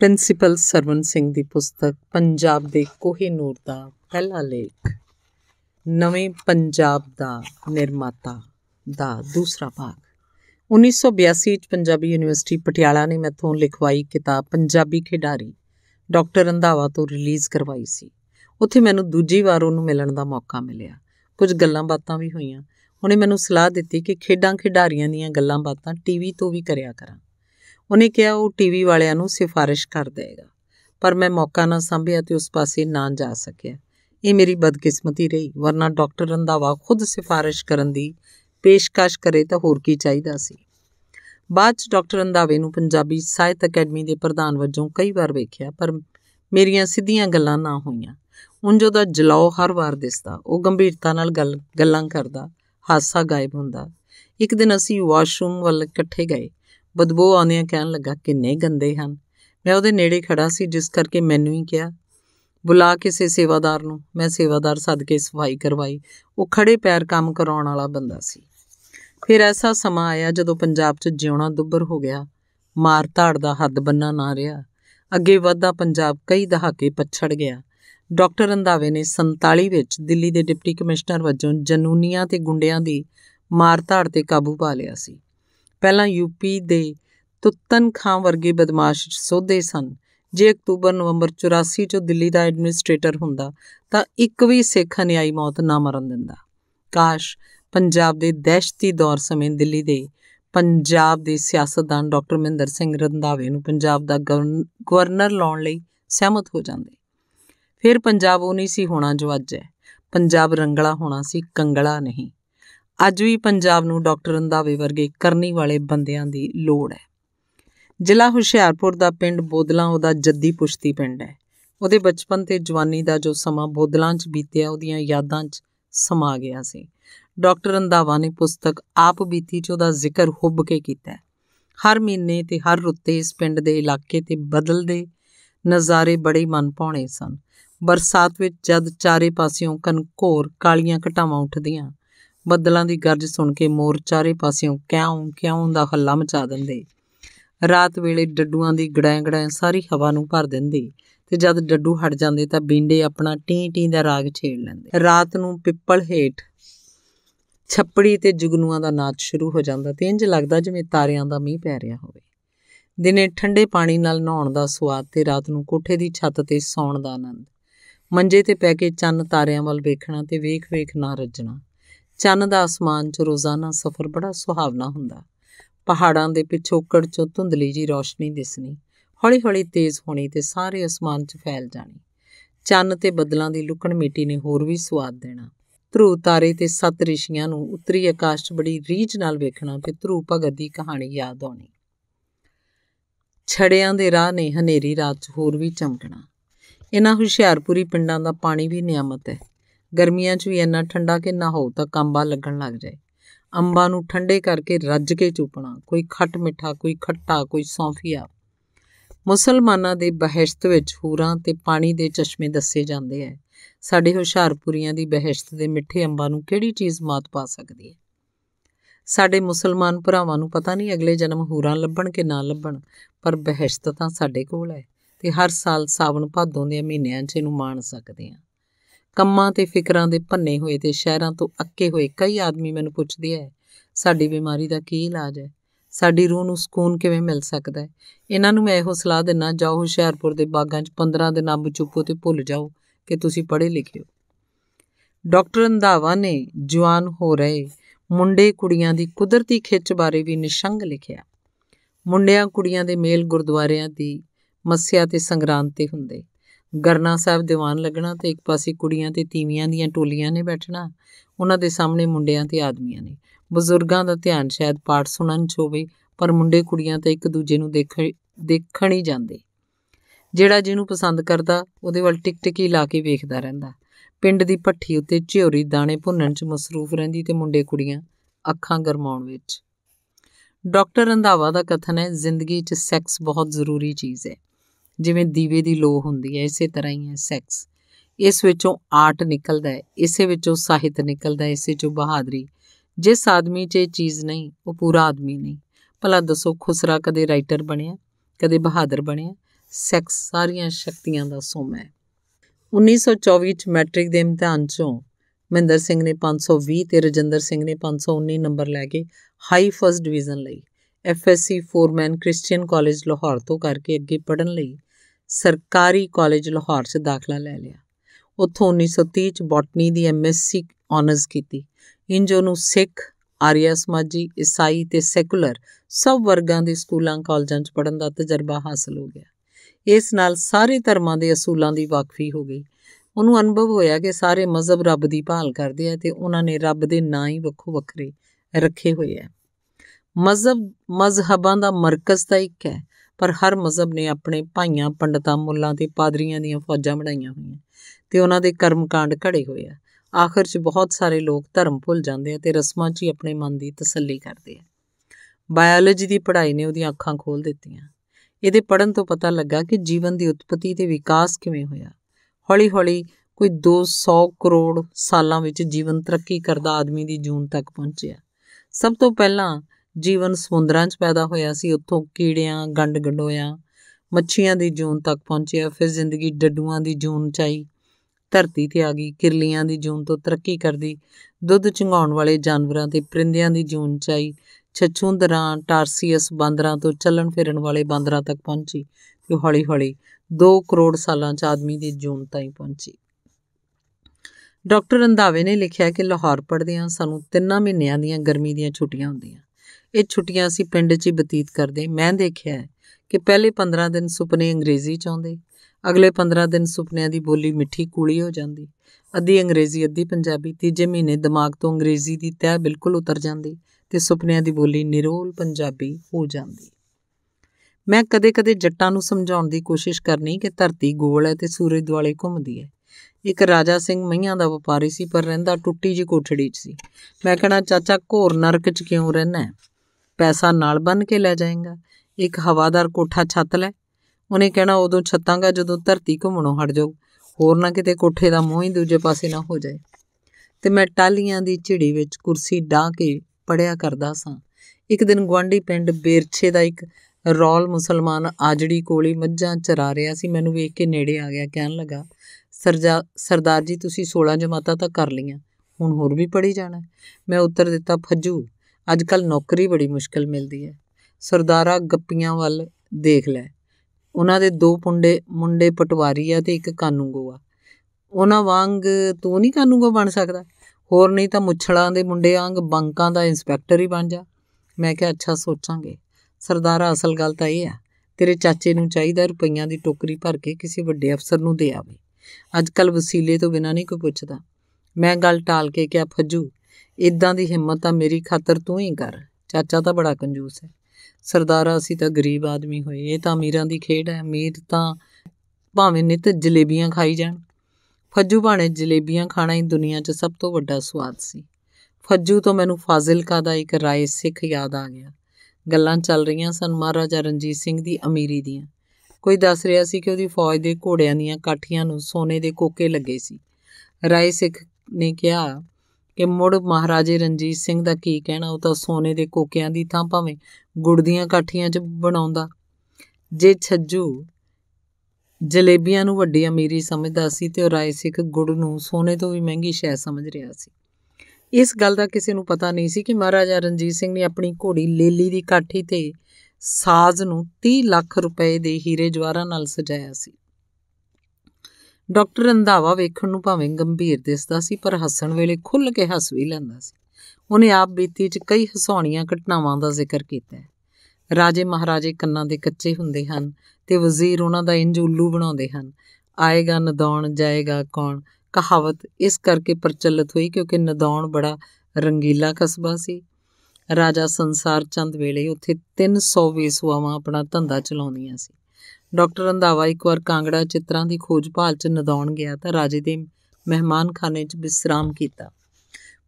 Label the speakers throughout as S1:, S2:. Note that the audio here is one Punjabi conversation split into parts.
S1: ਪ੍ਰਿੰਸੀਪਲ ਸਰਵਨ ਸਿੰਘ ਦੀ ਪੁਸਤਕ ਪੰਜਾਬ ਦੇ ਕੋਹੇਨੂਰ ਦਾ ਪਹਿਲਾ ਲੇਖ ਨਵੇਂ ਪੰਜਾਬ ਦਾ ਨਿਰਮਾਤਾ ਦਾ ਦੂਸਰਾ ਭਾਗ 1982 ਵਿੱਚ ਪੰਜਾਬੀ ਯੂਨੀਵਰਸਿਟੀ ਪਟਿਆਲਾ ਨੇ ਮੈਥੋਂ ਲਿਖਵਾਈ ਕਿਤਾਬ ਪੰਜਾਬੀ ਖਿਡਾਰੀ ਡਾਕਟਰ ਰੰਧਾਵਾ ਤੋਂ ਰਿਲੀਜ਼ ਕਰਵਾਈ ਸੀ ਉੱਥੇ ਮੈਨੂੰ ਦੂਜੀ ਵਾਰ ਉਹਨੂੰ ਮਿਲਣ ਦਾ ਮੌਕਾ ਮਿਲਿਆ ਕੁਝ ਗੱਲਾਂ ਬਾਤਾਂ ਵੀ ਹੋਈਆਂ ਉਹਨੇ ਮੈਨੂੰ ਸਲਾਹ ਦਿੱਤੀ ਕਿ ਖੇਡਾਂ ਖਿਡਾਰੀਆਂ ਦੀਆਂ ਗੱਲਾਂ ਬਾਤਾਂ ਟੀਵੀ ਤੋਂ ਵੀ ਕਰਿਆ ਕਰਾਂ ਉਹਨੇ ਕਿਹਾ ਉਹ ਟੀਵੀ ਵਾਲਿਆਂ ਨੂੰ ਸਿਫਾਰਿਸ਼ ਕਰ ਦੇਗਾ ਪਰ ਮੈਂ ਮੌਕਾ ਨਾ ਸੰਭਿਆ ਤੇ ਉਸ ਪਾਸੇ ਨਾ ਜਾ ਸਕਿਆ ਇਹ ਮੇਰੀ ਬਦਕਿਸਮਤੀ ਰਹੀ ਵਰਨਾ ਡਾਕਟਰ ਰੰਦਾਵਾ ਖੁਦ ਸਿਫਾਰਿਸ਼ ਕਰਨ ਦੀ ਪੇਸ਼ਕਸ਼ ਕਰੇ ਤਾਂ ਹੋਰ ਕੀ ਚਾਹੀਦਾ ਸੀ ਬਾਅਦ ਚ ਡਾਕਟਰ ਰੰਦਾਵੇ ਨੂੰ ਪੰਜਾਬੀ ਸਾਹਿਤ ਅਕੈਡਮੀ ਦੇ ਪ੍ਰਧਾਨ ਵਜੋਂ ਕਈ ਵਾਰ ਵੇਖਿਆ ਪਰ ਮੇਰੀਆਂ ਸਿੱਧੀਆਂ ਗੱਲਾਂ ਨਾ ਹੋਈਆਂ ਉਂਝ ਦਾ ਜਲਾਉ ਹਰ ਵਾਰ ਦਿਸਦਾ ਉਹ ਗੰਭੀਰਤਾ ਨਾਲ ਗੱਲ ਗੱਲਾਂ ਕਰਦਾ ਹਾਸਾ ਗਾਇਬ ਹੁੰਦਾ ਇੱਕ ਦਿਨ ਅਸੀਂ ਵਾਸ਼ਰੂਮ ਵੱਲ ਇਕੱਠੇ ਗਏ ਬਦਬੂ ਆਉਂਦਿਆਂ ਕਹਿਣ ਲੱਗਾ ਕਿੰਨੇ ਗੰਦੇ ਹਨ ਮੈਂ ਉਹਦੇ ਨੇੜੇ ਖੜਾ ਸੀ ਜਿਸ ਕਰਕੇ ਮੈਨੂੰ ਹੀ ਕਿਹਾ ਬੁਲਾ ਕਿਸੇ ਸੇਵਾਦਾਰ ਨੂੰ ਮੈਂ ਸੇਵਾਦਾਰ ਸਦਕੇ ਸਫਾਈ ਕਰਵਾਈ ਉਹ ਖੜੇ ਪੈਰ ਕੰਮ ਕਰਾਉਣ ਵਾਲਾ ਬੰਦਾ ਸੀ ਫਿਰ ਐਸਾ ਸਮਾਂ ਆਇਆ ਜਦੋਂ ਪੰਜਾਬ 'ਚ ਜਿਉਣਾ ਦੁੱਬਰ ਹੋ ਗਿਆ ਮਾਰ ਧਾੜ ਦਾ ਹੱਦ ਬੰਨਾ ਨਾ ਰਿਹਾ ਅੱਗੇ ਵਧਦਾ ਪੰਜਾਬ ਕਈ ਦਹਾਕੇ ਪਛੜ ਗਿਆ ਡਾਕਟਰ ਰੰਧਾਵੇ ਨੇ 47 ਵਿੱਚ ਦਿੱਲੀ ਦੇ ਡਿਪਟੀ ਕਮਿਸ਼ਨਰ ਵਜੋਂ ਜਨੂਨੀਆਂ ਤੇ ਗੁੰਡਿਆਂ ਦੀ ਮਾਰ ਧਾੜ ਤੇ ਕਾਬੂ ਪਾ ਲਿਆ ਸੀ ਪਹਿਲਾਂ ਯੂਪੀ ਦੇ ਤੁੱਤਨ ਖਾਂ ਵਰਗੇ ਬਦਮਾਸ਼ ਸੋਧੇ ਸਨ ਜੇ ਅਕਤੂਬਰ ਨਵੰਬਰ 84 ਚੋਂ ਦਿੱਲੀ ਦਾ ਐਡਮਿਨਿਸਟ੍ਰੇਟਰ ਹੁੰਦਾ ਤਾਂ ਇੱਕ ਵੀ ਸਿੱਖ ਅਨਿਆਈ ਮੌਤ ਨਾ ਮਰਨ ਦਿੰਦਾ ਕਾਸ਼ ਪੰਜਾਬ ਦੇ ਦਹਿਸ਼ਤੀ ਦੌਰ ਸਮੇਂ ਦਿੱਲੀ ਦੇ ਪੰਜਾਬ ਦੇ ਸਿਆਸਤਦਾਨ ਡਾਕਟਰ ਮਹਿੰਦਰ ਸਿੰਘ ਰੰਧਾਵੇ ਨੂੰ ਪੰਜਾਬ ਦਾ ਗਵਰਨਰ ਲਾਉਣ ਲਈ ਸਹਿਮਤ ਹੋ ਜਾਂਦੇ ਫਿਰ ਪੰਜਾਬ ਉਹ ਨਹੀਂ ਸੀ ਹੋਣਾ ਜੋ ਅੱਜ ਹੈ ਪੰਜਾਬ ਰੰਗਲਾ ਹੋਣਾ ਸੀ ਕੰਗਲਾ ਨਹੀਂ ਅੱਜ ਵੀ ਪੰਜਾਬ ਨੂੰ ਡਾਕਟਰ ਰੰਦਾਵੇ ਵਰਗੇ ਕਰਨੀ ਵਾਲੇ ਬੰਦਿਆਂ ਦੀ ਲੋੜ ਹੈ ਜ਼ਿਲ੍ਹਾ ਹੁਸ਼ਿਆਰਪੁਰ ਦਾ ਪਿੰਡ ਬੋਦਲਾ ਉਹਦਾ ਜੱਦੀ ਪੁਸ਼ਤੀ ਪਿੰਡ ਹੈ ਉਹਦੇ ਬਚਪਨ ਤੇ ਜਵਾਨੀ ਦਾ ਜੋ ਸਮਾਂ ਬੋਦਲਾਂ 'ਚ ਬੀਤਿਆ ਉਹਦੀਆਂ ਯਾਦਾਂ 'ਚ ਸਮਾ ਗਿਆ ਸੀ ਡਾਕਟਰ ਰੰਦਾਵਾ ਨੇ ਪੁਸਤਕ ਆਪ ਬੀਤੀ 'ਚ ਉਹਦਾ ਜ਼ਿਕਰ ਹੁੱਬ ਕੇ ਕੀਤਾ ਹੈ ਹਰ ਮਹੀਨੇ ਤੇ ਹਰ ਰੁੱਤੇ ਇਸ ਪਿੰਡ ਦੇ ਇਲਾਕੇ ਤੇ ਬਦਲਦੇ ਨਜ਼ਾਰੇ ਬੜੇ ਮਨਪਾਉਣੇ ਸਨ ਬਰਸਾਤ ਵਿੱਚ ਜਦ ਚਾਰੇ ਪਾਸਿਓਂ ਕਨਕੋਰ ਕਾਲੀਆਂ ਘਟਾਵਾਂ ਉੱਠਦੀਆਂ ਬੱਦਲਾਂ ਦੀ ਗਰਜ ਸੁਣ ਕੇ ਮੋਰ ਚਾਰੇ ਪਾਸਿਓਂ ਕਿਉਂ ਕਿਉਂ ਦਾ ਹੱਲਾ ਮਚਾ ਦਿੰਦੇ ਰਾਤ ਵੇਲੇ ਡੱਡੂਆਂ ਦੀ ਗੜਾਂ ਗੜਾਂ ਸਾਰੀ ਹਵਾ ਨੂੰ ਭਰ ਦਿੰਦੀ ਤੇ ਜਦ ਡੱਡੂ ਹਟ ਜਾਂਦੇ ਤਾਂ ਬੀਂਡੇ ਆਪਣਾ ਟੀ ਟੀ ਦਾ ਰਾਗ ਛੇੜ ਲੈਂਦੇ ਰਾਤ ਨੂੰ ਪਿੱਪਲ ਹੇਠ ਛੱਪੜੀ ਤੇ ਜੁਗਨੂਆਂ ਦਾ ਨਾਚ ਸ਼ੁਰੂ ਹੋ ਜਾਂਦਾ ਤੇ ਇੰਜ ਲੱਗਦਾ ਜਿਵੇਂ ਤਾਰਿਆਂ ਦਾ ਮੀਂਹ ਪੈ ਰਿਹਾ ਹੋਵੇ ਦਿਨੇ ਠੰਡੇ ਪਾਣੀ ਨਾਲ ਨਹਾਉਣ ਦਾ ਸਵਾਦ ਤੇ ਰਾਤ ਨੂੰ ਕੋਠੇ ਦੀ ਛੱਤ ਤੇ ਸੌਣ ਦਾ ਆਨੰਦ ਮੰਜੇ ਤੇ ਪੈ ਕੇ ਚੰਨ ਤਾਰਿਆਂ ਵੱਲ ਵੇਖਣਾ ਤੇ ਵੇਖ-ਵੇਖ ਨਾ ਰੱਜਣਾ ਚੰਨ ਦਾ ਅਸਮਾਨ 'ਚ ਰੋਜ਼ਾਨਾ ਸਫ਼ਰ ਬੜਾ ਸੁਹਾਵਣਾ ਹੁੰਦਾ ਪਹਾੜਾਂ ਦੇ ਪਿਛੋਕੜ 'ਚੋਂ ਧੁੰਦਲੀ ਜੀ ਰੌਸ਼ਨੀ ਦਿਸਣੀ ਹੌਲੀ-ਹੌਲੀ ਤੇਜ਼ ਹੋਣੀ ਤੇ ਸਾਰੇ ਅਸਮਾਨ 'ਚ ਫੈਲ ਜਾਣੀ ਚੰਨ ਤੇ ਬੱਦਲਾਂ ਦੀ ਲੁਕਣ ਮੀਟੀ ਨੇ ਹੋਰ ਵੀ ਸਵਾਦ ਦੇਣਾ ਧਰੂ ਤਾਰੇ ਤੇ ਸੱਤ ਰਿਸ਼ੀਆਂ ਨੂੰ ਉੱਤਰੀ ਆਕਾਸ਼ 'ਚ ਬੜੀ ਰੀਝ ਨਾਲ ਵੇਖਣਾ ਤੇ ਧਰੂ ਭਗਤ ਦੀ ਕਹਾਣੀ ਯਾਦ ਆਉਣੀ ਛੜਿਆਂ ਦੇ ਰਾਹ ਨੇ ਹਨੇਰੀ ਰਾਤ 'ਚ ਹੋਰ ਵੀ ਚਮਕਣਾ ਇਹਨਾਂ ਹੁਸ਼ਿਆਰਪੁਰੀ ਪਿੰਡਾਂ ਦਾ ਪਾਣੀ ਵੀ ਨਿਯਮਤ ਹੈ ਗਰਮੀਆਂ 'ਚ ਵੀ ਇੰਨਾ ਠੰਡਾ ਕਿ ਨਾ ਹੋਊ ਤਾਂ ਕੰਬਾ ਲੱਗਣ ਲੱਗ ਜਾਏ ਅੰਬਾਂ ਨੂੰ ਠੰਡੇ ਕਰਕੇ ਰੱਜ ਕੇ ਚੂਪਣਾ ਕੋਈ ਖੱਟ ਮਿੱਠਾ ਕੋਈ ਖੱਟਾ ਕੋਈ ਸੌਂਫੀਆ ਮੁਸਲਮਾਨਾਂ ਦੇ ਬਹਿਸ਼ਤ ਵਿੱਚ ਹੂਰਾਂ ਤੇ ਪਾਣੀ ਦੇ ਚਸ਼ਮੇ ਦੱਸੇ ਜਾਂਦੇ ਐ ਸਾਡੇ ਹੁਸ਼ਿਆਰਪੁਰੀਆਂ ਦੀ ਬਹਿਸ਼ਤ ਦੇ ਮਿੱਠੇ ਅੰਬਾਂ ਨੂੰ ਕਿਹੜੀ ਚੀਜ਼ ਮਾਤ ਪਾ ਸਕਦੀ ਹੈ ਸਾਡੇ ਮੁਸਲਮਾਨ ਭਰਾਵਾਂ ਨੂੰ ਪਤਾ ਨਹੀਂ ਅਗਲੇ ਜਨਮ ਹੂਰਾਂ ਲੱਭਣ ਕਿ ਨਾ ਲੱਭਣ ਪਰ ਬਹਿਸ਼ਤ ਤਾਂ ਸਾਡੇ ਕੋਲ ਹੈ ਤੇ ਹਰ ਸਾਲ ਸਾਵਣ ਭਾਦੋਂ ਦੇ ਮਹੀਨਿਆਂ 'ਚ ਇਹਨੂੰ ਮਾਣ ਸਕਦੇ ਆ ਕੰਮਾਂ ਤੇ ਫਿਕਰਾਂ ਦੇ ਭੰਨੇ ਹੋਏ ਤੇ ਸ਼ਹਿਰਾਂ ਤੋਂ ਅੱਕੇ ਹੋਏ ਕਈ ਆਦਮੀ ਮੈਨੂੰ ਪੁੱਛਦੇ ਐ ਸਾਡੀ ਬਿਮਾਰੀ ਦਾ ਕੀ ਇਲਾਜ ਹੈ ਸਾਡੀ ਰੂਹ ਨੂੰ ਸਕੂਨ ਕਿਵੇਂ ਮਿਲ ਸਕਦਾ ਹੈ ਇਹਨਾਂ ਨੂੰ ਮੈਂ ਇਹੋ ਸਲਾਹ ਦਿੰਨਾ ਜਾਓ ਹੁਸ਼ਿਆਰਪੁਰ ਦੇ ਬਾਗਾਂ 'ਚ 15 ਦਿਨ ਅੰਬ ਚੁੱਪੋ ਤੇ ਭੁੱਲ ਜਾਓ ਕਿ ਤੁਸੀਂ ਪੜ੍ਹੇ ਲਿਖੇ ਹੋ ਡਾਕਟਰ ਅੰਦਾਵਾ ਨੇ ਜਵਾਨ ਹੋ ਰਹੇ ਮੁੰਡੇ ਕੁੜੀਆਂ ਦੀ ਕੁਦਰਤੀ ਖਿੱਚ ਬਾਰੇ ਵੀ ਨਿਸ਼ੰਗ ਲਿਖਿਆ ਮੁੰਡਿਆਂ ਕੁੜੀਆਂ ਦੇ ਮੇਲ ਗੁਰਦੁਆਰਿਆਂ ਦੀ ਮੱਸਿਆ ਤੇ ਸੰਗਰਾਂਦ ਤੇ ਹੁੰਦੇ ਗਰਨਾ ਸਾਹਿਬ ਦੀਵਾਨ ਲੱਗਣਾ ਤੇ ਇੱਕ ਪਾਸੇ ਕੁੜੀਆਂ ਤੇ ਤੀਵੀਆਂ ਦੀਆਂ ਟੋਲੀਆਂ ਨੇ ਬੈਠਣਾ ਉਹਨਾਂ ਦੇ ਸਾਹਮਣੇ ਮੁੰਡਿਆਂ ਤੇ ਆਦਮੀਆਂ ਨੇ ਬਜ਼ੁਰਗਾਂ ਦਾ ਧਿਆਨ ਸ਼ਾਇਦ ਪਾਠ ਸੁਣਨ 'ਚ ਹੋਵੇ ਪਰ ਮੁੰਡੇ ਕੁੜੀਆਂ ਤਾਂ ਇੱਕ ਦੂਜੇ ਨੂੰ ਦੇਖ ਦੇਖਣ ਹੀ ਜਾਂਦੇ ਜਿਹੜਾ ਜਿਹਨੂੰ ਪਸੰਦ ਕਰਦਾ ਉਹਦੇ ਵੱਲ ਟਿਕ ਟਿਕੀ ਲਾ ਕੇ ਵੇਖਦਾ ਰਹਿੰਦਾ ਪਿੰਡ ਦੀ ਪੱਠੀ ਉੱਤੇ ਝਿਉਰੀ ਦਾਣੇ ਭੁੰਨਣ 'ਚ ਮਸਰੂਫ ਰਹਿੰਦੀ ਤੇ ਮੁੰਡੇ ਕੁੜੀਆਂ ਅੱਖਾਂ ਗਰਮਾਉਣ ਵਿੱਚ ਡਾਕਟਰ ਰੰਧਾਵਾ ਦਾ ਕਥਨ ਹੈ ਜ਼ਿੰਦਗੀ 'ਚ ਸੈਕਸ ਬਹੁਤ ਜ਼ਰੂਰੀ ਚੀਜ਼ ਹੈ ਜਿਵੇਂ ਦੀਵੇ ਦੀ ਲੋ ਹੁੰਦੀ ਹੈ ਇਸੇ ਤਰ੍ਹਾਂ ਹੀ ਹੈ ਸੈਕਸ ਇਸ ਵਿੱਚੋਂ ਆਰਟ ਨਿਕਲਦਾ ਹੈ ਇਸੇ ਵਿੱਚੋਂ ਸਾਹਿਤ ਨਿਕਲਦਾ ਹੈ ਇਸੇ ਚੋਂ ਬਹਾਦਰੀ ਜਿਸ ਆਦਮੀ 'ਚ ਇਹ ਚੀਜ਼ ਨਹੀਂ ਉਹ ਪੂਰਾ ਆਦਮੀ ਨਹੀਂ ਭਲਾ ਦੱਸੋ ਖੁਸਰਾ ਕਦੇ ਰਾਈਟਰ ਬਣਿਆ ਕਦੇ ਬਹਾਦਰ ਬਣਿਆ ਸੈਕਸ ਸਾਰੀਆਂ ਸ਼ਕਤੀਆਂ ਦਾ ਸੋਮ ਹੈ 1924 ਚ ਮੈਟ੍ਰਿਕ ਦੇ ਇਮਤਿਹਾਨ ਚੋਂ ਮਹਿੰਦਰ ਸਿੰਘ ਨੇ 520 ਤੇ ਰਜਿੰਦਰ ਸਿੰਘ ਨੇ 519 ਨੰਬਰ ਲੈ ਕੇ ਹਾਈ ਫਰਸਟ ਡਿਵੀਜ਼ਨ ਲਈ FSc Forman Christian College Lahore ਤੋਂ ਕਰਕੇ ਅੱਗੇ ਪੜਨ ਲਈ ਸਰਕਾਰੀ ਕਾਲਜ ਲਾਹੌਰ 'ਚ ਦਾਖਲਾ ਲੈ ਲਿਆ ਉੱਥੋਂ 1930 'ਚ ਬੋਟਨੀ ਦੀ ਐਮਐਸਸੀ ਆਨਰਸ ਕੀਤੀ ਇੰਜ ਉਹਨੂੰ ਸਿੱਖ ਆਰੀਆ ਸਮਾਜੀ ਈਸਾਈ ਤੇ ਸੈਕੂਲਰ ਸਭ ਵਰਗਾਂ ਦੇ ਸਕੂਲਾਂ ਕਾਲਜਾਂ 'ਚ ਪੜਨ ਦਾ ਤਜਰਬਾ ਹਾਸਲ ਹੋ ਗਿਆ ਇਸ ਨਾਲ ਸਾਰੇ ਧਰਮਾਂ ਦੇ ਅਸੂਲਾਂ ਦੀ ਵਾਕਫੀ ਹੋ ਗਈ ਉਹਨੂੰ ਅਨੁਭਵ ਹੋਇਆ ਕਿ ਸਾਰੇ ਮਜ਼ਹਬ ਰੱਬ ਦੀ ਭਾਲ ਕਰਦੇ ਆ ਤੇ ਉਹਨਾਂ ਨੇ ਰੱਬ ਦੇ ਨਾਂ ਹੀ ਵੱਖੋ ਵੱਖਰੇ ਰੱਖੇ ਹੋਏ ਆ ਮਜ਼ਹਬ ਮਜ਼ਹਬਾਂ ਦਾ ਮਰਕਜ਼ ਤਾਂ ਇੱਕ ਹੈ ਪਰ ਹਰ ਮਜ਼ਹਬ ਨੇ ਆਪਣੇ ਭਾਈਆਂ ਪੰਡਤਾਂ ਮੁੱਲਾਂ ਤੇ ਪਾਦਰੀਆਂ ਦੀਆਂ ਫੌਜਾਂ ਬਣਾਈਆਂ ਹੋਈਆਂ ਤੇ ਉਹਨਾਂ ਦੇ ਕਰਮਕਾਂਡ ਘੜੇ ਹੋਏ ਆ ਆਖਰ 'ਚ ਬਹੁਤ ਸਾਰੇ ਲੋਕ ਧਰਮ ਭੁੱਲ ਜਾਂਦੇ ਆ ਤੇ ਰਸਮਾਂ 'ਚ ਹੀ ਆਪਣੇ ਮਨ ਦੀ ਤਸੱਲੀ ਕਰਦੇ ਆ ਬਾਇਓਲੋਜੀ ਦੀ ਪੜ੍ਹਾਈ ਨੇ ਉਹਦੀਆਂ ਅੱਖਾਂ ਖੋਲ ਦਿੱਤੀਆਂ ਇਹਦੇ ਪੜਨ ਤੋਂ ਪਤਾ ਲੱਗਾ ਕਿ ਜੀਵਨ ਦੀ ਉਤਪਤੀ ਤੇ ਵਿਕਾਸ ਕਿਵੇਂ ਹੋਇਆ ਹੌਲੀ-ਹੌਲੀ ਕੋਈ 200 ਕਰੋੜ ਸਾਲਾਂ ਵਿੱਚ ਜੀਵਨ ਤਰੱਕੀ ਕਰਦਾ ਆਦਮੀ ਦੀ ਜੂਨ ਤੱਕ ਪਹੁੰਚਿਆ ਸਭ ਤੋਂ ਪਹਿਲਾਂ ਜੀਵਨ ਸਮੁੰਦਰਾਂ 'ਚ ਪੈਦਾ ਹੋਇਆ ਸੀ ਉੱਥੋਂ ਕੀੜਿਆਂ ਗੰਡ ਗੰਡੋਇਆਂ ਮੱਛੀਆਂ ਦੀ ਜੂਨ ਤੱਕ ਪਹੁੰਚਿਆ ਫਿਰ ਜ਼ਿੰਦਗੀ ਡੱਡੂਆਂ ਦੀ ਜੂਨ ਚਾਈ ਧਰਤੀ ਤੇ ਆ ਗਈ ਕਿਰਲੀਆਂ ਦੀ ਜੂਨ ਤੋਂ ਤਰੱਕੀ ਕਰਦੀ ਦੁੱਧ ਚੁੰਘਾਉਣ ਵਾਲੇ ਜਾਨਵਰਾਂ ਤੇ ਪਰਿੰਦਿਆਂ ਦੀ ਜੂਨ ਚਾਈ ਛਛੂੰਦਰਾਂ ਟਾਰਸੀਅਸ ਬਾਂਦਰਾਂ ਤੋਂ ਚੱਲਣ ਫਿਰਨ ਵਾਲੇ ਬਾਂਦਰਾਂ ਤੱਕ ਪਹੁੰਚੀ ਤੇ ਹੌਲੀ-ਹੌਲੀ 2 ਕਰੋੜ ਸਾਲਾਂ 'ਚ ਆਦਮੀ ਦੀ ਜੂਨ ਤਾਈਂ ਪਹੁੰਚੀ ਡਾਕਟਰ ਰੰਦਾਵੇ ਨੇ ਲਿਖਿਆ ਕਿ ਲਾਹੌਰ ਪੜਦਿਆਂ ਸਾਨੂੰ ਤਿੰਨਾਂ ਮਹੀਨਿਆਂ ਦੀਆਂ ਗਰਮੀ ਦੀਆਂ ਛੁੱਟੀਆਂ ਹੁੰਦੀਆਂ ਇਹ ਛੁੱਟੀਆਂ ਅਸੀਂ ਪਿੰਡ 'ਚ ਹੀ ਬਤੀਤ ਕਰਦੇ ਮੈਂ ਦੇਖਿਆ ਕਿ ਪਹਿਲੇ 15 ਦਿਨ ਸੁਪਨੇ ਅੰਗਰੇਜ਼ੀ ਚ ਆਉਂਦੇ ਅਗਲੇ 15 ਦਿਨ ਸੁਪਨਿਆਂ ਦੀ ਬੋਲੀ ਮਿੱਠੀ ਕੂਲੀ ਹੋ ਜਾਂਦੀ ਅੱਧੀ ਅੰਗਰੇਜ਼ੀ ਅੱਧੀ ਪੰਜਾਬੀ ਤੀਜੇ ਮਹੀਨੇ ਦਿਮਾਗ ਤੋਂ ਅੰਗਰੇਜ਼ੀ ਦੀ ਤਹਿ ਬਿਲਕੁਲ ਉਤਰ ਜਾਂਦੀ ਤੇ ਸੁਪਨਿਆਂ ਦੀ ਬੋਲੀ ਨਿਰੋਲ ਪੰਜਾਬੀ ਹੋ ਜਾਂਦੀ ਮੈਂ ਕਦੇ-ਕਦੇ ਜੱਟਾਂ ਨੂੰ ਸਮਝਾਉਣ ਦੀ ਕੋਸ਼ਿਸ਼ ਕਰਨੀ ਕਿ ਧਰਤੀ ਗੋਲ ਹੈ ਤੇ ਸੂਰਜ ਦੁਆਲੇ ਘੁੰਮਦੀ ਹੈ ਇੱਕ ਰਾਜਾ ਸਿੰਘ ਮਈਆਂ ਦਾ ਵਪਾਰੀ ਸੀ ਪਰ ਰਹਿੰਦਾ ਟੁੱਟੀ ਜੀ ਕੋਠੜੀ 'ਚ ਸੀ ਮੈਂ ਕਹਣਾ ਚਾਚਾ ਘੋਰ ਨਰਕ 'ਚ ਕਿਉਂ ਰਹਿਣਾ ਹੈ ਪੈਸਾ ਨਾਲ ਬੰਨ ਕੇ ਲੈ ਜਾਏਗਾ ਇੱਕ ਹਵਾਦਾਰ ਕੋਠਾ ਛੱਤ ਲੈ ਉਹਨੇ ਕਹਿਣਾ ਉਦੋਂ ਛੱਤਾਂਗਾ ਜਦੋਂ ਧਰਤੀ ਘੁੰਮਣੋਂ ਹਟ ਜਾਊ ਹੋਰ ਨਾ ਕਿਤੇ ਕੋਠੇ ਦਾ ਮੂੰਹ ਹੀ ਦੂਜੇ ਪਾਸੇ ਨਾ ਹੋ ਜਾਏ ਤੇ ਮੈਂ ਟਾਲੀਆਂ ਦੀ ਝਿੜੀ ਵਿੱਚ ਕੁਰਸੀ ਢਾਹ ਕੇ ਪੜਿਆ ਕਰਦਾ ਸਾਂ ਇੱਕ ਦਿਨ ਗਵਾਂਢੀ ਪਿੰਡ ਬੇਰਛੇ ਦਾ ਇੱਕ ਰੌਲ ਮੁਸਲਮਾਨ ਆਜੜੀ ਕੋਲੀ ਮੱਝਾਂ ਚਰਾ ਰਿਹਾ ਸੀ ਮੈਨੂੰ ਵੇਖ ਕੇ ਨੇੜੇ ਆ ਗਿਆ ਕਹਿਣ ਲੱਗਾ ਸਰਜਾ ਸਰਦਾਰ ਜੀ ਤੁਸੀਂ 16 ਜਮਾਤਾਂ ਤਾਂ ਕਰ ਲਈਆਂ ਹੁਣ ਹੋਰ ਵੀ ਪੜੀ ਜਾਣਾ ਮੈਂ ਉੱਤਰ ਦਿੱਤਾ ਫੱਜੂ ਅੱਜ ਕੱਲ ਨੌਕਰੀ ਬੜੀ ਮੁਸ਼ਕਲ ਮਿਲਦੀ ਹੈ ਸਰਦਾਰਾ ਗੱਪੀਆਂ ਵੱਲ ਦੇਖ ਲੈ ਉਹਨਾਂ ਦੇ ਦੋ ਪੁੰਡੇ ਮੁੰਡੇ ਪਟਵਾਰੀ ਆ ਤੇ ਇੱਕ ਕਾਨੂੰਗੋ ਆ ਉਹਨਾਂ ਵਾਂਗ ਤੂੰ ਨਹੀਂ ਕਾਨੂੰਗੋ ਬਣ ਸਕਦਾ ਹੋਰ ਨਹੀਂ ਤਾਂ ਮੁੱਛੜਾਂ ਦੇ ਮੁੰਡੇ ਵਾਂਗ ਬੰਕਾਂ ਦਾ ਇਨਸਪੈਕਟਰ ਹੀ ਬਣ ਜਾ ਮੈਂ ਕਿਹਾ ਅੱਛਾ ਸੋਚਾਂਗੇ ਸਰਦਾਰਾ ਅਸਲ ਗੱਲ ਤਾਂ ਇਹ ਆ ਤੇਰੇ ਚਾਚੇ ਨੂੰ ਚਾਹੀਦਾ ਰੁਪਈਆਂ ਦੀ ਟੋਕਰੀ ਭਰ ਕੇ ਕਿਸੇ ਵੱਡੇ ਅਫਸਰ ਨੂੰ ਦੇ ਆਵੇ ਅੱਜ ਕੱਲ ਵਸੀਲੇ ਤੋਂ ਬਿਨਾ ਨਹੀਂ ਕੋਈ ਪੁੱਛਦਾ ਮੈਂ ਗੱਲ ਟਾਲ ਕੇ ਕਿਹਾ ਫੱਜੂ ਇਦਾਂ ਦੀ ਹਿੰਮਤ ਤਾਂ ਮੇਰੀ ਖਾਤਰ ਤੂੰ ਹੀ ਕਰ ਚਾਚਾ ਤਾਂ ਬੜਾ ਕੰਜੂਸ ਹੈ ਸਰਦਾਰਾ ਅਸੀਂ ਤਾਂ ਗਰੀਬ ਆਦਮੀ ਹੋਏ ਇਹ ਤਾਂ ਅਮੀਰਾਂ ਦੀ ਖੇਡ ਹੈ ਅਮੀਰ ਤਾਂ ਭਾਵੇਂ ਨਿਤ ਜਲੇਬੀਆਂ ਖਾਈ ਜਾਣ ਫੱਜੂ ਬਾਣੇ ਜਲੇਬੀਆਂ ਖਾਣਾ ਹੀ ਦੁਨੀਆ 'ਚ ਸਭ ਤੋਂ ਵੱਡਾ ਸਵਾਦ ਸੀ ਫੱਜੂ ਤੋਂ ਮੈਨੂੰ ਫਾਜ਼ਿਲਕਾ ਦਾ ਇੱਕ ਰਾਏ ਸਿੱਖ ਯਾਦ ਆ ਗਿਆ ਗੱਲਾਂ ਚੱਲ ਰਹੀਆਂ ਸਨ ਮਹਾਰਾਜਾ ਰਣਜੀਤ ਸਿੰਘ ਦੀ ਅਮੀਰੀ ਦੀਆਂ ਕੋਈ ਦੱਸ ਰਿਹਾ ਸੀ ਕਿ ਉਹਦੀ ਫੌਜ ਦੇ ਘੋੜਿਆਂ ਦੀਆਂ ਕਾਠੀਆਂ ਨੂੰ ਸੋਨੇ ਦੇ ਕੋਕੇ ਲੱਗੇ ਸੀ ਰਾਏ ਸਿੱਖ ਨੇ ਕਿਹਾ ਕਿ ਮੁੜ ਮਹਾਰਾਜੇ ਰਣਜੀਤ ਸਿੰਘ ਦਾ ਕੀ ਕਹਿਣਾ ਉਹ ਤਾਂ ਸੋਨੇ ਦੇ ਕੋਕਿਆਂ ਦੀ ਥਾਂ ਭਾਵੇਂ ਗੁੜ ਦੀਆਂ ਕਾਠੀਆਂ 'ਚ ਬਣਾਉਂਦਾ ਜੇ ਛੱਜੂ ਜਲੇਬੀਆਂ ਨੂੰ ਵੱਡੀ ਅਮੀਰੀ ਸਮਝਦਾ ਸੀ ਤੇ ਉਹ ਰਾਏ ਸਿੱਖ ਗੁੜ ਨੂੰ ਸੋਨੇ ਤੋਂ ਵੀ ਮਹਿੰਗੀ ਸ਼ੈ ਸਮਝ ਰਿਹਾ ਸੀ ਇਸ ਗੱਲ ਦਾ ਕਿਸੇ ਨੂੰ ਪਤਾ ਨਹੀਂ ਸੀ ਕਿ ਮਹਾਰਾਜਾ ਰਣਜੀਤ ਸਿੰਘ ਨੇ ਆਪਣੀ ਘੋੜੀ ਲੇਲੀ ਦੀ ਕਾਠੀ ਤੇ ਸਾਜ਼ ਨੂੰ 30 ਲੱਖ ਰੁਪਏ ਦੇ ਹੀਰੇ ਜਵਾਰਾਂ ਨਾਲ ਸਜਾਇਆ ਸੀ ਡਾਕਟਰ ਰੰਧਾਵਾ ਵੇਖਣ ਨੂੰ ਭਾਵੇਂ ਗੰਭੀਰ ਦਿਸਦਾ ਸੀ ਪਰ ਹੱਸਣ ਵੇਲੇ ਖੁੱਲ੍ਹ ਕੇ ਹੱਸ ਵੀ ਲੈਂਦਾ ਸੀ ਉਹਨੇ ਆਪ ਬੀਤੀ 'ਚ ਕਈ ਹਸਾਉਣੀਆਂ ਘਟਨਾਵਾਂ ਦਾ ਜ਼ਿਕਰ ਕੀਤਾ ਹੈ ਰਾਜੇ ਮਹਾਰਾਜੇ ਕੰਨਾਂ ਦੇ ਕੱਚੇ ਹੁੰਦੇ ਹਨ ਤੇ ਵਜ਼ੀਰ ਉਹਨਾਂ ਦਾ ਇੰਜ ਉੱਲੂ ਬਣਾਉਂਦੇ ਹਨ ਆਏਗਾ ਨਦੌਣ ਜਾਏਗਾ ਕੌਣ ਕਹਾਵਤ ਇਸ ਕਰਕੇ ਪ੍ਰਚਲਿਤ ਹੋਈ ਕਿਉਂਕਿ ਨਦੌਣ ਬੜਾ ਰੰਗੀਲਾ ਕਸਬਾ ਸੀ ਰਾਜਾ ਸੰਸਾਰ ਚੰਦ ਵੇਲੇ ਉੱਥੇ 300 ਵੇਸਵਾਵਾਂ ਆਪਣਾ ਧੰਦਾ ਚਲਾਉਂਦੀਆਂ ਸੀ ਡਾਕਟਰ ਰੰਧਾਵਾ ਇੱਕ ਵਾਰ ਕਾਂਗੜਾ ਚਿੱਤਰਾਂ ਦੀ ਖੋਜ-ਭਾਲ 'ਚ ਨਦੌਣ ਗਿਆ ਤਾਂ ਰਾਜੇ ਦੇ ਮਹਿਮਾਨਖਾਨੇ 'ਚ ਵਿਸਰਾਮ ਕੀਤਾ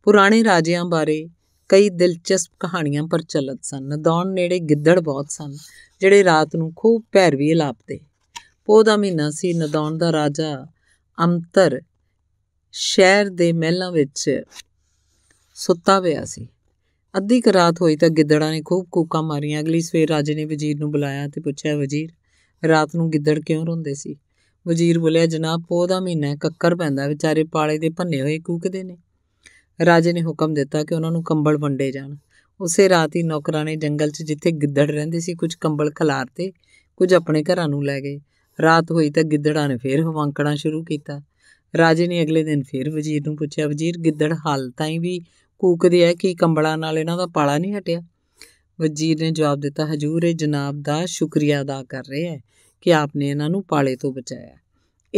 S1: ਪੁਰਾਣੇ ਰਾਜਿਆਂ ਬਾਰੇ ਕਈ ਦਿਲਚਸਪ ਕਹਾਣੀਆਂ ਪ੍ਰਚਲਿਤ ਸਨ ਨਦੌਣ ਨੇੜੇ ਗਿੱਦੜ ਬਹੁਤ ਸਨ ਜਿਹੜੇ ਰਾਤ ਨੂੰ ਖੂਬ ਵੀ ਲਾਪਦੇ ਪੋਹ ਦਾ ਮਹੀਨਾ ਸੀ ਨਦੌਣ ਦਾ ਰਾਜਾ ਅੰਤਰ ਸ਼ਹਿਰ ਦੇ ਮਹਿਲਾਂ ਵਿੱਚ ਸੁੱਤਾ ਪਿਆ ਸੀ ਅੱਧੀ ਰਾਤ ਹੋਈ ਤਾਂ ਗਿੱਦੜਾਂ ਨੇ ਖੂਬ ਕੂਕਾਂ ਮਾਰੀਆਂ ਅਗਲੀ ਸਵੇਰ ਰਾਜੇ ਨੇ ਵਜ਼ੀਰ ਨੂੰ ਬੁਲਾਇਆ ਤੇ ਪੁੱਛਿਆ ਵਜ਼ੀਰ ਰਾਤ ਨੂੰ ਗਿੱਦੜ ਕਿਉਂ ਰੋਂਦੇ ਸੀ ਵਜ਼ੀਰ ਬੋਲਿਆ ਜਨਾਬ ਪੋ ਦਾ ਮਹੀਨਾ ਕੱਕਰ ਪੈਂਦਾ ਵਿਚਾਰੇ ਪਾਲੇ ਦੇ ਭੰਨੇ ਹੋਏ ਕੂਕਦੇ ਨੇ ਰਾਜੇ ਨੇ ਹੁਕਮ ਦਿੱਤਾ ਕਿ ਉਹਨਾਂ ਨੂੰ ਕੰਬਲ ਵੰਡੇ ਜਾਣ ਉਸੇ ਰਾਤ ਹੀ ਨੌਕਰਾਂ ਨੇ ਜੰਗਲ 'ਚ ਜਿੱਥੇ ਗਿੱਦੜ ਰਹਿੰਦੇ ਸੀ ਕੁਝ ਕੰਬਲ ਖਲਾਰਤੇ ਕੁਝ ਆਪਣੇ ਘਰਾਂ ਨੂੰ ਲੈ ਗਏ ਰਾਤ ਹੋਈ ਤਾਂ ਗਿੱਦੜਾਂ ਨੇ ਫੇਰ ਹਵਾਂਕਣਾ ਸ਼ੁਰੂ ਕੀਤਾ ਰਾਜੇ ਨੇ ਅਗਲੇ ਦਿਨ ਫੇਰ ਵਜ਼ੀਰ ਨੂੰ ਪੁੱਛਿਆ ਵਜ਼ੀਰ ਗਿੱਦੜ ਹਾਲ ਤਾਂ ਹੀ ਵੀ ਕੂਕਦੇ ਆ ਕਿ ਕੰਬਲਾਂ ਨਾਲ ਇਹਨਾਂ ਦਾ ਪਾਲਾ ਨਹੀਂ ਹਟਿਆ ਵਜ਼ੀਰ ਨੇ ਜਵਾਬ ਦਿੱਤਾ ਹਜੂਰ ਇਹ ਜਨਾਬ ਦਾ ਸ਼ੁਕਰੀਆ ਅਦਾ ਕਰ ਰਿਹਾ ਹੈ ਕਿ ਆਪਨੇ ਇਹਨਾਂ ਨੂੰ ਪਾਲੇ ਤੋਂ ਬਚਾਇਆ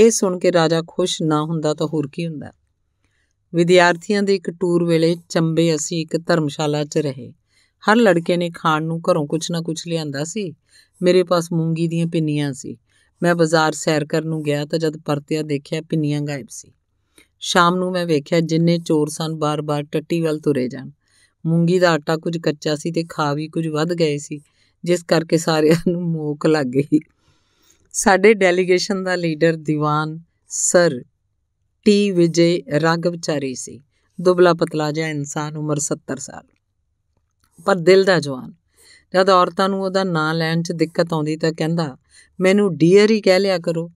S1: ਇਹ ਸੁਣ ਕੇ ਰਾਜਾ ਖੁਸ਼ ਨਾ ਹੁੰਦਾ ਤਾਂ ਹੋਰ ਕੀ ਹੁੰਦਾ ਵਿਦਿਆਰਥੀਆਂ ਦੇ ਇੱਕ ਟੂਰ ਵੇਲੇ ਚੰਬੇ ਅਸੀਂ ਇੱਕ ਧਰਮਸ਼ਾਲਾ 'ਚ ਰਹੇ ਹਰ ਲੜਕੇ ਨੇ ਖਾਣ ਨੂੰ ਘਰੋਂ ਕੁਝ ਨਾ ਕੁਝ ਲਿਆਂਦਾ ਸੀ ਮੇਰੇ ਪਾਸ ਮੂੰਗੀ ਦੀਆਂ ਪਿੰਨੀਆਂ ਸੀ ਮੈਂ ਬਾਜ਼ਾਰ ਸੈਰ ਕਰਨ ਨੂੰ ਗਿਆ ਤਾਂ ਜਦ ਪਰਤਿਆ ਦੇਖਿਆ ਪਿੰਨੀਆਂ ਗਾਇਬ ਸੀ ਸ਼ਾਮ ਨੂੰ ਮੈਂ ਵੇਖਿਆ ਜਿੰਨੇ ਚੋਰ ਸਨ ਬਾਰ-ਬਾਰ ਟੱਟੀ ਵੱਲ ਤੁਰੇ ਜਾਣ ਮੂੰਗੀ ਦਾ ਆਟਾ ਕੁਝ ਕੱਚਾ ਸੀ ਤੇ ਖਾ ਵੀ ਕੁਝ ਵੱਧ ਗਏ ਸੀ ਜਿਸ ਕਰਕੇ ਸਾਰਿਆਂ ਨੂੰ ਮੋਕ ਲੱਗ ਗਈ ਸਾਡੇ ਡੈਲੀਗੇਸ਼ਨ ਦਾ leader Dewan sir T Vijay ਵਿਚਾਰੀ ਸੀ ਦੁਬਲਾ ਪਤਲਾ ਜਿਹਾ ਇਨਸਾਨ ਉਮਰ 70 ਸਾਲ ਪਰ ਦਿਲ ਦਾ ਜਵਾਨ ਜਦ ਔਰਤਾਂ ਨੂੰ ਉਹਦਾ ਨਾਂ ਲੈਣ 'ਚ ਦਿੱਕਤ ਆਉਂਦੀ ਤਾਂ ਕਹਿੰਦਾ ਮੈਨੂੰ ਡੀਅਰ ਹੀ ਕਹਿ ਲਿਆ ਕਰੋ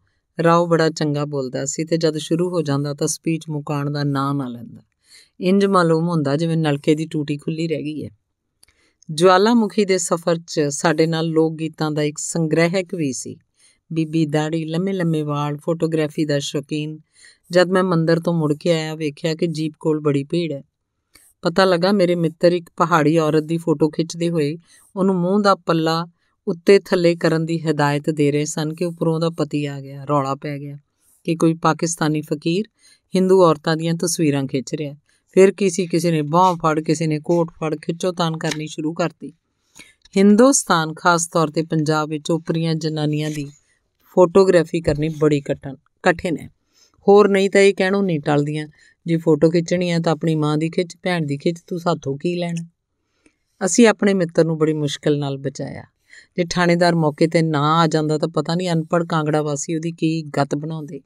S1: ਰਾਓ ਬੜਾ ਚੰਗਾ ਬੋਲਦਾ ਸੀ ਤੇ ਜਦ ਸ਼ੁਰੂ ਹੋ ਜਾਂਦਾ ਤਾਂ ਸਪੀਚ ਮੁਕਾਣ ਦਾ ਨਾਂ ਨਾ ਲੈਂਦਾ ਇੰਜ ਮਾਲੂਮ ਹੁੰਦਾ ਜਿਵੇਂ ਨਲਕੇ ਦੀ ਟੂਟੀ ਖੁੱਲੀ ਰਹਿ ਗਈ ਹੈ ਜਵਾਲਾਮੁਖੀ ਦੇ ਸਫ਼ਰ 'ਚ ਸਾਡੇ ਨਾਲ ਲੋਕ ਗੀਤਾਂ ਦਾ ਇੱਕ ਸੰਗ੍ਰਹਿਕ ਵੀ ਸੀ ਬੀਬੀ ਦਾੜੀ ਲੰਮੇ ਲੰਮੇ ਵਾਲ ਫੋਟੋਗ੍ਰਾਫੀ ਦਾ ਸ਼ੌਕੀਨ ਜਦ ਮੈਂ ਮੰਦਰ ਤੋਂ ਮੁੜ ਕੇ ਆਇਆ ਵੇਖਿਆ ਕਿ ਜੀਪ ਕੋਲ ਬੜੀ ਭੀੜ ਹੈ ਪਤਾ ਲੱਗਾ ਮੇਰੇ ਮਿੱਤਰ ਇੱਕ ਪਹਾੜੀ ਔਰਤ ਦੀ ਫੋਟੋ ਖਿੱਚਦੇ ਹੋਏ ਉਹਨੂੰ ਮੂੰਹ ਦਾ ਪੱਲਾ ਉੱਤੇ ਥੱਲੇ ਕਰਨ ਦੀ ਹਦਾਇਤ ਦੇ ਰਹੇ ਸਨ ਕਿ ਉਪਰੋਂ ਦਾ ਪਤੀ ਆ ਗਿਆ ਰੌਲਾ ਪੈ ਗਿਆ ਕਿ ਕੋਈ ਪਾਕਿਸਤਾਨੀ ਫਕੀਰ ਹਿੰਦੂ ਔਰਤਾਂ ਦੀਆਂ ਤਸਵੀਰਾਂ ਖਿੱਚ ਰਿਹਾ ਫਿਰ ਕਿਸੇ ਕਿਸੇ ਨੇ ਬਾਹ ਫੜ ਕਿਸੇ ਨੇ ਕੋਟ ਫੜ ਖਿੱਚੋਤਾਨ ਕਰਨੀ ਸ਼ੁਰੂ ਕਰਤੀ ਹਿੰਦੁਸਤਾਨ ਖਾਸ ਤੌਰ ਤੇ ਪੰਜਾਬ ਵਿੱਚ ਉਪਰੀਆਂ ਜਨਾਨੀਆਂ ਦੀ ਫੋਟੋਗ੍ਰਾਫੀ ਕਰਨੀ ਬੜੀ ਕਠਨ ਕਠਿਨ ਹੈ ਹੋਰ ਨਹੀਂ ਤਾਂ ਇਹ ਕਹਿਣੋਂ ਨਹੀਂ ਟਲਦੀਆਂ ਜੇ ਫੋਟੋ ਖਿੱਚਣੀ ਹੈ ਤਾਂ ਆਪਣੀ ਮਾਂ ਦੀ ਖਿੱਚ ਭੈਣ ਦੀ ਖਿੱਚ ਤੂੰ ਸਾਥੋਂ ਕੀ ਲੈਣਾ ਅਸੀਂ ਆਪਣੇ ਮਿੱਤਰ ਨੂੰ ਬੜੀ ਮੁਸ਼ਕਲ ਨਾਲ ਬਚਾਇਆ ਜੇ ਥਾਣੇਦਾਰ ਮੌਕੇ ਤੇ ਨਾ ਆ ਜਾਂਦਾ ਤਾਂ ਪਤਾ ਨਹੀਂ ਅਨਪੜ ਕਾਂਗੜਾ ਵਾਸੀ ਉਹਦੀ ਕੀ ਗੱਤ ਬਣਾਉਂਦੇ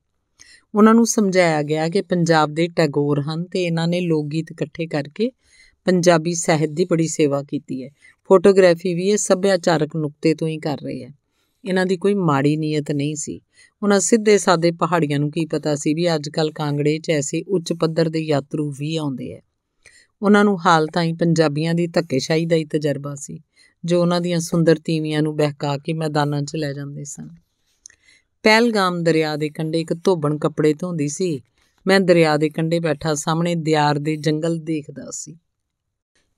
S1: ਉਹਨਾਂ ਨੂੰ ਸਮਝਾਇਆ ਗਿਆ ਕਿ ਪੰਜਾਬ ਦੇ ਟੈਗੋਰ ਹਨ ਤੇ ਇਹਨਾਂ ਨੇ ਲੋਕ ਗੀਤ ਇਕੱਠੇ ਕਰਕੇ ਪੰਜਾਬੀ ਸਾਹਿਤ ਦੀ ਬੜੀ ਸੇਵਾ ਕੀਤੀ ਹੈ ਫੋਟੋਗ੍ਰਾਫੀ ਵੀ ਇਹ ਸੱਭਿਆਚਾਰਕ ਨੁਕਤੇ ਤੋਂ ਹੀ ਕਰ ਰਹੀ ਹੈ ਇਹਨਾਂ ਦੀ ਕੋਈ ਮਾੜੀ ਨੀਅਤ ਨਹੀਂ ਸੀ ਉਹਨਾਂ ਸਿੱਧੇ ਸਾਦੇ ਪਹਾੜੀਆਂ ਨੂੰ ਕੀ ਪਤਾ ਸੀ ਵੀ ਅੱਜ ਕੱਲ ਕਾਂਗੜੇ 'ਚ ਐਸੇ ਉੱਚ ਪੱਧਰ ਦੇ ਯਾਤਰੂ ਵੀ ਆਉਂਦੇ ਆ ਉਹਨਾਂ ਨੂੰ ਹਾਲ ਤਾਂ ਹੀ ਪੰਜਾਬੀਆਂ ਦੀ ਧੱਕੇਸ਼ਾਹੀ ਦਾ ਹੀ ਤਜਰਬਾ ਸੀ ਜੋ ਉਹਨਾਂ ਦੀਆਂ ਸੁੰਦਰ ਤੀਵੀਆਂ ਨੂੰ ਬਹਿਕਾ ਕੇ ਮੈਦਾਨਾਂ 'ਚ ਲੈ ਜਾਂਦੇ ਸਨ ਪਹਿਲਗਾਮ ਦਰਿਆ ਦੇ ਕੰਢੇ ਇੱਕ ਧੋਬਣ ਕੱਪੜੇ ਧੋਂਦੀ ਸੀ ਮੈਂ ਦਰਿਆ ਦੇ ਕੰਢੇ ਬੈਠਾ ਸਾਹਮਣੇ ਦਿਆਰ ਦੇ ਜੰਗਲ ਦੇਖਦਾ ਸੀ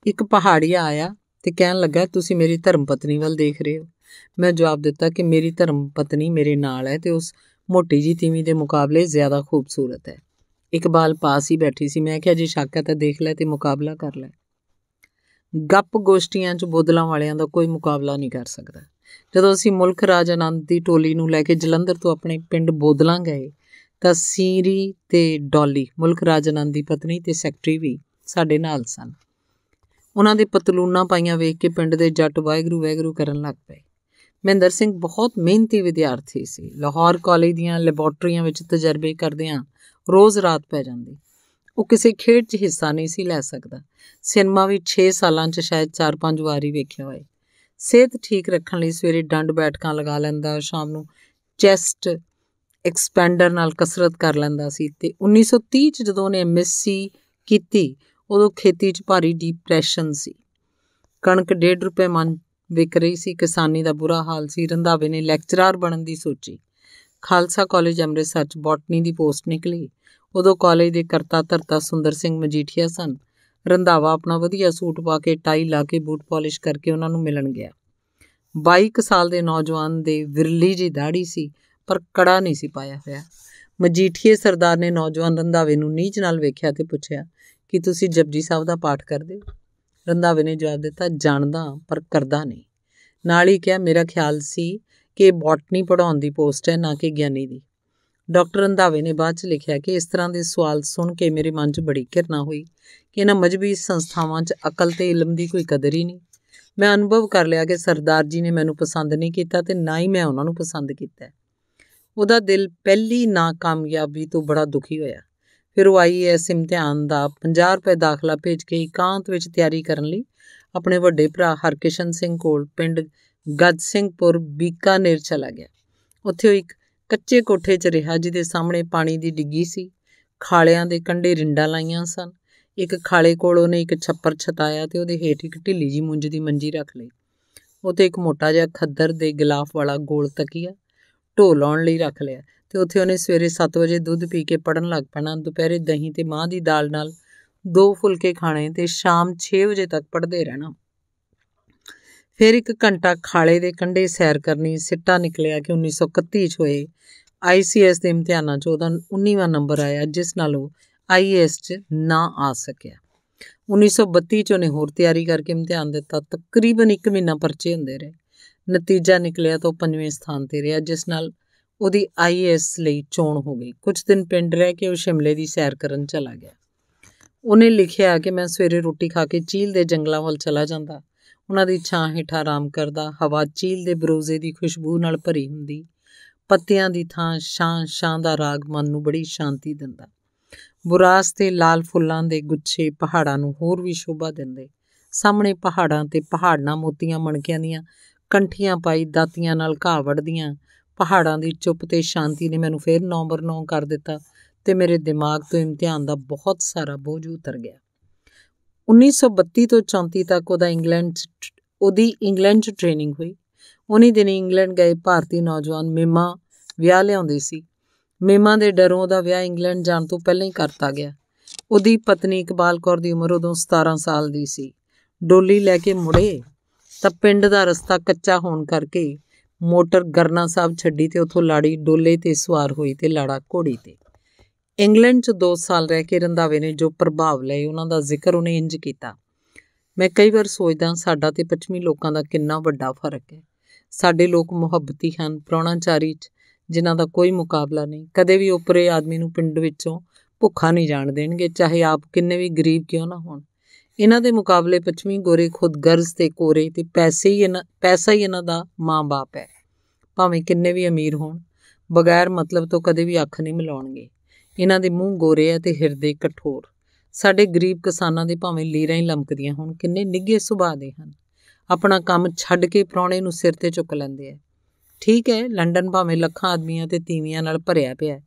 S1: ਇੱਕ ਪਹਾੜੀਆ ਆਇਆ ਤੇ ਕਹਿਣ ਲੱਗਾ ਤੁਸੀਂ ਮੇਰੀ ਧਰਮ ਪਤਨੀ ਵੱਲ ਦੇਖ ਰਹੇ ਹੋ ਮੈਂ ਜਵਾਬ ਦਿੱਤਾ ਕਿ ਮੇਰੀ ਧਰਮ ਪਤਨੀ ਮੇਰੇ ਨਾਲ ਹੈ ਤੇ ਉਸ ਮੋਟੀ ਜੀ ਤੀਵੀਂ ਦੇ ਮੁਕਾਬਲੇ ਜ਼ਿਆਦਾ ਖੂਬਸੂਰਤ ਹੈ ਇਕਬਾਲ ਪਾਸ ਹੀ ਬੈਠੀ ਸੀ ਮੈਂ ਕਿਹਾ ਜੇ ਸ਼ੱਕ ਹੈ ਤਾਂ ਦੇਖ ਲੈ ਤੇ ਮੁਕਾਬਲਾ ਕਰ ਲੈ ਗੱਪ ਗੋਸ਼ਟੀਆਂ 'ਚ ਬੋਦਲਾਂ ਵਾਲਿਆਂ ਦਾ ਕੋਈ ਮੁਕਾਬਲਾ ਨਹੀਂ ਕਰ ਸਕਦਾ ਜਦੋਂ ਅਸੀਂ ਮੁਲਕ ਰਾਜ ਆਨੰਦ ਦੀ ਟੋਲੀ ਨੂੰ ਲੈ ਕੇ ਜਲੰਧਰ ਤੋਂ ਆਪਣੇ ਪਿੰਡ ਬੋਦਲਾਂ ਗਏ ਤਾਂ ਸੀਰੀ ਤੇ ਡੋਲੀ ਮੁਲਕ ਰਾਜ ਆਨੰਦ ਦੀ ਪਤਨੀ ਤੇ ਸੈਕਟਰੀ ਵੀ ਸਾਡੇ ਨਾਲ ਸਨ ਉਹਨਾਂ ਦੇ ਪਤਲੂਨਾ ਪਾਈਆਂ ਵੇਖ ਕੇ ਪਿੰਡ ਦੇ ਜੱਟ ਵਾਹਿਗੁਰੂ ਵਾਹਿਗੁਰੂ ਕਰਨ ਲੱਗ ਪਏ ਮਹਿੰਦਰ ਸਿੰਘ ਬਹੁਤ ਮਿਹਨਤੀ ਵਿਦਿਆਰਥੀ ਸੀ ਲਾਹੌਰ ਕਾਲਜ ਦੀਆਂ ਲੈਬੋਰਟਰੀਆਂ ਵਿੱਚ ਤਜਰਬੇ ਕਰਦਿਆਂ ਰੋਜ਼ ਰਾਤ ਪੈ ਜਾਂਦੀ ਉਹ ਕਿਸੇ ਖੇਡ 'ਚ ਹਿੱਸਾ ਨਹੀਂ ਸੀ ਲੈ ਸਕਦਾ ਸਿਨੇਮਾ ਵੀ 6 ਸਾਲਾਂ 'ਚ ਸ਼ਾਇਦ 4-5 ਵਾਰੀ ਵੇਖਿਆ ਹੋਵੇ ਸਿਹਤ ਠੀਕ ਰੱਖਣ ਲਈ ਸਵੇਰੇ ਡੰਡ ਬੈਠਕਾਂ ਲਗਾ ਲੈਂਦਾ ਸ਼ਾਮ ਨੂੰ ਚੈਸਟ ਐਕਸਪੈਂਡਰ ਨਾਲ ਕਸਰਤ ਕਰ ਲੈਂਦਾ ਸੀ ਤੇ 1930 ਚ ਜਦੋਂ ਉਹਨੇ ਐਮਐਸਸੀ ਕੀਤੀ ਉਦੋਂ ਖੇਤੀ 'ਚ ਭਾਰੀ ਡਿਪਰੈਸ਼ਨ ਸੀ ਕਣਕ 1.5 ਰੁਪਏ ਮਨ ਵਿਕ ਰਹੀ ਸੀ ਕਿਸਾਨੀ ਦਾ ਬੁਰਾ ਹਾਲ ਸੀ ਰੰਧਾਵੇ ਨੇ ਲੈਕਚਰਰ ਬਣਨ ਦੀ ਸੋਚੀ ਖਾਲਸਾ ਕਾਲਜ ਅੰਮ੍ਰਿਤਸਰ 'ਚ ਬੋਟਨੀ ਦੀ ਪੋਸਟ ਨਿਕਲੀ ਉਦੋਂ ਕਾਲਜ ਦੇ ਕਰਤਾ ਧਰਤਾ ਸੁੰਦਰ ਸਿੰਘ ਮਜੀਠੀਆ ਸਨ ਰੰਧਾਵਾ ਆਪਣਾ ਵਧੀਆ ਸੂਟ ਪਾ ਕੇ ਟਾਈ ਲਾ ਕੇ ਬੂਟ ਪਾਲਿਸ਼ ਕਰਕੇ ਉਹਨਾਂ ਨੂੰ ਮਿਲਣ ਗਿਆ 22 ਸਾਲ ਦੇ ਨੌਜਵਾਨ ਦੇ ਵਿਰਲੀ ਜੀ ਦਾੜੀ ਸੀ ਪਰ ਕੜਾ ਨਹੀਂ ਸੀ ਪਾਇਆ ਹੋਇਆ ਮਜੀਠੀਏ ਸਰਦਾਰ ਨੇ ਨੌਜਵਾਨ ਰੰਧਾਵੇ ਨੂੰ ਨੀਚ ਨਾਲ ਵੇਖਿਆ ਤੇ ਪੁੱਛਿਆ ਕਿ ਤੁਸੀਂ ਜਪਜੀ ਸਾਹਿਬ ਦਾ ਪਾਠ ਕਰਦੇ ਹੋ ਰੰਧਾਵੇ ਨੇ ਜਵਾਬ ਦਿੱਤਾ ਜਾਣਦਾ ਪਰ ਕਰਦਾ ਨਹੀਂ ਨਾਲ ਹੀ ਕਿਹਾ ਮੇਰਾ ਖਿਆਲ ਸੀ ਕਿ ਬੋਟਨੀ ਪੜਾਉਣ ਦੀ ਪੋਸਟ ਹੈ ਨਾ ਕਿ ਗਿਆਨੀ ਦੀ ਡਾਕਟਰ ਰੰਧਾਵੇ ਨੇ ਬਾਅਦ ਚ ਲਿਖਿਆ ਕਿ ਇਸ ਤਰ੍ਹਾਂ ਦੇ ਸਵਾਲ ਸੁਣ ਕੇ ਮੇਰੇ ਮਨ 'ਚ ਬੜੀ ਘਿਰਨਾ ਹੋਈ ਕਿ ਇਹਨਾਂ ਮਜਬੀ ਸੰਸਥਾਵਾਂ 'ਚ ਅਕਲ ਤੇ ਇਲਮ ਦੀ ਕੋਈ ਕਦਰ ਹੀ ਨਹੀਂ ਮੈਂ ਅਨੁਭਵ ਕਰ ਲਿਆ ਕਿ ਸਰਦਾਰ ਜੀ ਨੇ ਮੈਨੂੰ ਪਸੰਦ ਨਹੀਂ ਕੀਤਾ ਤੇ ਨਾ ਹੀ ਮੈਂ ਉਹਨਾਂ ਨੂੰ ਪਸੰਦ ਕੀਤਾ ਉਹਦਾ ਦਿਲ ਪਹਿਲੀ ਨਾਕਾਮਯਾਬੀ ਤੋਂ ਬੜਾ ਦੁਖੀ ਹੋਇਆ ਫਿਰ ਉਹ ਆਈਐਸ ਇਮਤਿਹਾਨ ਦਾ 50 ਰੁਪਏ ਦਾਖਲਾ ਭੇਜ ਕੇ ਇਕਾਂਤ ਵਿੱਚ ਤਿਆਰੀ ਕਰਨ ਲਈ ਆਪਣੇ ਵੱਡੇ ਭਰਾ ਹਰਕਿਸ਼ਨ ਸਿੰਘ ਕੋਲ ਪਿੰਡ ਗੱਜ ਸਿੰਘਪੁਰ ਬੀਕਾਨੇਰ ਚਲਾ ਗਿਆ ਉੱਥੇ ਉਹ ਇੱਕ ਕੱਚੇ ਕੋਠੇ 'ਚ ਰਿਹਾ ਜਿਹਦੇ ਸਾਹਮਣੇ ਪਾਣੀ ਦੀ ਡਿੱਗੀ ਸੀ ਖਾਲਿਆਂ ਦੇ ਕੰਢੇ ਰਿੰਡਾਂ ਲਾਈਆਂ ਸਨ ਇੱਕ ਖਾਲੇ ਕੋਲ ਉਹਨੇ ਇੱਕ ਛੱਪਰ ਛਤਾਇਆ ਤੇ ਉਹਦੇ ਹੇਠ ਇੱਕ ਢਿੱਲੀ ਜੀ ਮੁੰਜ ਦੀ ਮੰਜੀ ਰੱਖ ਲਈ ਉਤੇ ਇੱਕ ਮੋਟਾ ਜਿਹਾ ਖੱਦਰ ਦੇ ਗਲਾਫ ਵਾਲਾ ਗੋਲ ਤਕੀਆ ਢੋ ਲਾਉਣ ਲਈ ਰੱਖ ਲਿਆ ਤੇ ਉੱਥੇ ਉਹਨੇ ਸਵੇਰੇ 7 ਵਜੇ ਦੁੱਧ ਪੀ ਕੇ ਪੜਨ ਲੱਗ ਪੈਣਾ ਦੁਪਹਿਰੇ ਦਹੀਂ ਤੇ ਮਾਂ ਦੀ ਦਾਲ ਨਾਲ ਦੋ ਫੁਲਕੇ ਖਾਣੇ ਤੇ ਸ਼ਾਮ 6 ਵਜੇ ਤੱਕ ਪੜਦੇ ਰਹਿਣਾ ਫਿਰ ਇੱਕ ਘੰਟਾ ਖਾਲੇ ਦੇ ਕੰਢੇ ਸੈਰ ਕਰਨੀ ਸਿੱਟਾ ਨਿਕਲਿਆ ਕਿ 1931 ਚ ਹੋਏ ਆਈਸੀਐਸ ਦੇ ਇਮਤਿਹਾਨਾਂ 'ਚ ਉਹਦਾ 19ਵਾਂ ਨੰਬਰ ਆਇਆ ਜਿਸ ਨਾਲ ਉਹ ਆਈਐਸ 'ਚ ਨਾ ਆ ਸਕਿਆ 1932 'ਚ ਉਹਨੇ ਹੋਰ ਤਿਆਰੀ ਕਰਕੇ ਇਮਤਿਹਾਨ ਦਿੱਤਾ ਤਕਰੀਬਨ 1 ਮਹੀਨਾ ਪਰਚੇ ਹੁੰਦੇ ਰਹੇ ਨਤੀਜਾ ਨਿਕਲਿਆ ਤਾਂ ਉਹ ਪੰਜਵੇਂ ਸਥਾਨ ਤੇ ਰਿਹਾ ਜਿਸ ਨਾਲ ਉਹਦੀ ਆਈਐਸ ਲਈ ਚੋਣ ਹੋ ਗਈ ਕੁਝ ਦਿਨ ਪਿੰਡ ਰਹਿ ਕੇ ਉਹ ਸ਼ਿਮਲੇ ਦੀ ਸੈਰ ਕਰਨ ਚਲਾ ਗਿਆ ਉਹਨੇ ਲਿਖਿਆ ਕਿ ਮੈਂ ਸਵੇਰੇ ਰੋਟੀ ਖਾ ਕੇ ਚੀਲ ਦੇ ਜੰਗਲਾਂ ਵੱਲ ਚਲਾ ਜਾਂਦਾ ਉਹਨਾਂ ਦੀ ਛਾਂ ਹੇਠ ਆਰਾਮ ਕਰਦਾ ਹਵਾ ਚੀਲ ਦੇ ਬਰੋਜ਼ੇ ਦੀ ਖੁਸ਼ਬੂ ਨਾਲ ਭਰੀ ਹੁੰਦੀ ਪੱਤਿਆਂ ਦੀ ਥਾਂ ਛਾਂ ਛਾਂ ਦਾ ਰਾਗ ਮਨ ਨੂੰ ਬੜੀ ਸ਼ਾਂਤੀ ਦਿੰਦਾ ਬੁਰਾਸ ਤੇ ਲਾਲ ਫੁੱਲਾਂ ਦੇ ਗੁੱਛੇ ਪਹਾੜਾਂ ਨੂੰ ਹੋਰ ਵੀ ਸ਼ੋਭਾ ਦਿੰਦੇ ਸਾਹਮਣੇ ਪਹਾੜਾਂ ਤੇ ਪਹਾੜਾਂ ਮੋਤੀਆਂ ਮਣਕਿਆਂ ਦੀਆਂ ਕੰਠੀਆਂ ਪਾਈ ਦਾਤੀਆਂ ਨਾਲ ਘਾਹ ਵੜਦੀਆਂ ਪਹਾੜਾਂ ਦੀ ਚੁੱਪ ਤੇ ਸ਼ਾਂਤੀ ਨੇ ਮੈਨੂੰ ਫੇਰ ਨੰਬਰ 9 ਕਰ ਦਿੱਤਾ ਤੇ ਮੇਰੇ ਦਿਮਾਗ ਤੋਂ ਇਮਤਿਹਾਨ ਦਾ ਬਹੁਤ ਸਾਰਾ ਬੋਝ ਉਤਰ ਗਿਆ 1932 ਤੋਂ 34 ਤੱਕ ਉਹਦਾ ਇੰਗਲੈਂਡ ਉਹਦੀ ਇੰਗਲੈਂਡ 'ਚ ਟ੍ਰੇਨਿੰਗ ਹੋਈ ਉਹਨੇ ਦਿਨ ਇੰਗਲੈਂਡ ਗਏ ਭਾਰਤੀ ਨੌਜਵਾਨ ਮੀਮਾ ਵਿਆਹ ਲਿਆਉਂਦੇ ਸੀ ਮੀਮਾ ਦੇ ਡਰੋਂ ਦਾ ਵਿਆਹ ਇੰਗਲੈਂਡ ਜਾਣ ਤੋਂ ਪਹਿਲਾਂ ਹੀ ਕਰਤਾ ਗਿਆ ਉਹਦੀ ਪਤਨੀ ਇਕਬਾਲ ਕੌਰ ਦੀ ਉਮਰ ਉਦੋਂ 17 ਸਾਲ ਦੀ ਸੀ ਡੋਲੀ ਲੈ ਕੇ ਮੁੜੇ ਤਾਂ ਪਿੰਡ ਦਾ ਰਸਤਾ ਕੱਚਾ ਹੋਣ ਕਰਕੇ ਮੋਟਰ ਗਰਨਾ ਸਾਹਿਬ ਛੱਡੀ ਤੇ ਉੱਥੋਂ ਲਾੜੀ ਡੋਲੇ ਤੇ ਸਵਾਰ ਹੋਈ ਤੇ ਲਾੜਾ ਘੋੜੀ ਤੇ ਇੰਗਲੈਂਡ 'ਚ 2 ਸਾਲ ਰਹਿ ਕੇ ਰੰਧਾਵੇ ਨੇ ਜੋ ਪ੍ਰਭਾਵ ਲਏ ਉਹਨਾਂ ਦਾ ਜ਼ਿਕਰ ਉਹਨੇ ਇੰਜ ਕੀਤਾ ਮੈਂ ਕਈ ਵਾਰ ਸੋਚਦਾ ਸਾਡਾ ਤੇ ਪੱਛਮੀ ਲੋਕਾਂ ਦਾ ਕਿੰਨਾ ਵੱਡਾ ਫਰਕ ਹੈ ਸਾਡੇ ਲੋਕ ਮੁਹੱਬਤੀ ਹਨ ਪ੍ਰਾਣਾਚਾਰੀ 'ਚ ਜਿਨ੍ਹਾਂ ਦਾ ਕੋਈ ਮੁਕਾਬਲਾ ਨਹੀਂ ਕਦੇ ਵੀ ਉਪਰੇ ਆਦਮੀ ਨੂੰ ਪਿੰਡ ਵਿੱਚੋਂ ਭੁੱਖਾ ਨਹੀਂ ਜਾਣ ਦੇਣਗੇ ਚਾਹੇ ਆਪ ਕਿੰਨੇ ਵੀ ਗਰੀਬ ਕਿਉਂ ਨਾ ਹੋਣ ਇਹਨਾਂ ਦੇ ਮੁਕਾਬਲੇ ਪੱਛਮੀ ਗੋਰੇ ਖੁਦ ਗਰਜ਼ ਤੇ ਕੋਰੇ ਤੇ ਪੈਸੇ ਹੀ ਇਹਨਾਂ ਪੈਸਾ ਹੀ ਇਹਨਾਂ ਦਾ ਮਾਂ-ਬਾਪ ਹੈ ਭਾਵੇਂ ਕਿੰਨੇ ਵੀ ਅਮੀਰ ਹੋਣ ਬਗੈਰ ਮਤਲਬ ਤੋਂ ਕਦੇ ਵੀ ਅੱਖ ਨਹੀਂ ਮਿਲਾਉਣਗੇ ਇਹਨਾਂ ਦੇ ਮੂੰਹ ਗੋਰੇ ਆ ਤੇ ਹਿਰਦੇ ਕਠੋਰ ਸਾਡੇ ਗਰੀਬ ਕਿਸਾਨਾਂ ਦੇ ਭਾਵੇਂ ਲੀਰਾਂ ਹੀ ਲਮਕਦੀਆਂ ਹੋਣ ਕਿੰਨੇ ਨਿੱਘੇ ਸੁਭਾਅ ਦੇ ਹਨ ਆਪਣਾ ਕੰਮ ਛੱਡ ਕੇ ਪ੍ਰਾਣੇ ਨੂੰ ਸਿਰ ਤੇ ਚੁੱਕ ਲੈਂਦੇ ਆ ਠੀਕ ਹੈ ਲੰਡਨ ਭਾਵੇਂ ਲੱਖਾਂ ਆਦਮੀਆਂ ਤੇ ਤੀਵੀਆਂ ਨਾਲ ਭਰਿਆ ਪਿਆ